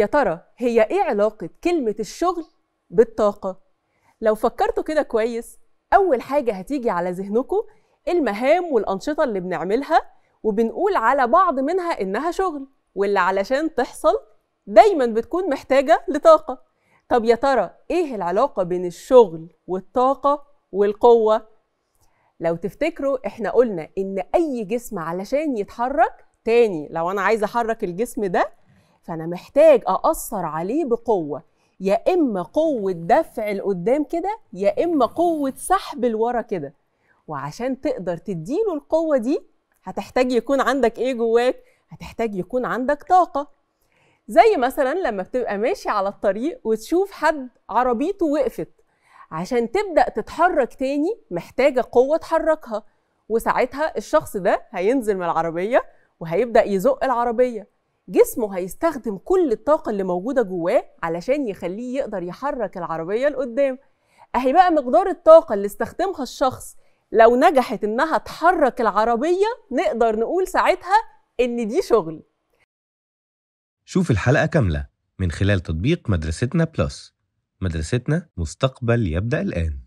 يا ترى هي ايه علاقة كلمة الشغل بالطاقة؟ لو فكرتوا كده كويس أول حاجة هتيجي على ذهنكم المهام والأنشطة اللي بنعملها وبنقول على بعض منها إنها شغل واللي علشان تحصل دايما بتكون محتاجة لطاقة طب يا ترى إيه العلاقة بين الشغل والطاقة والقوة؟ لو تفتكروا إحنا قلنا إن أي جسم علشان يتحرك تاني لو أنا عايزة أحرك الجسم ده فانا محتاج ااثر عليه بقوه يا اما قوه دفع لقدام كده يا اما قوه سحب لورا كده وعشان تقدر تديله القوه دي هتحتاج يكون عندك ايه جواك هتحتاج يكون عندك طاقه زي مثلا لما بتبقى ماشي على الطريق وتشوف حد عربيته وقفت عشان تبدا تتحرك تاني محتاجه قوه تحركها وساعتها الشخص ده هينزل من العربيه وهيبدا يزق العربيه جسمه هيستخدم كل الطاقة اللي موجودة جواه علشان يخليه يقدر يحرك العربية لقدام أهي بقى مقدار الطاقة اللي استخدمها الشخص لو نجحت إنها تحرك العربية نقدر نقول ساعتها إن دي شغل شوف الحلقة كاملة من خلال تطبيق مدرستنا بلس مدرستنا مستقبل يبدأ الآن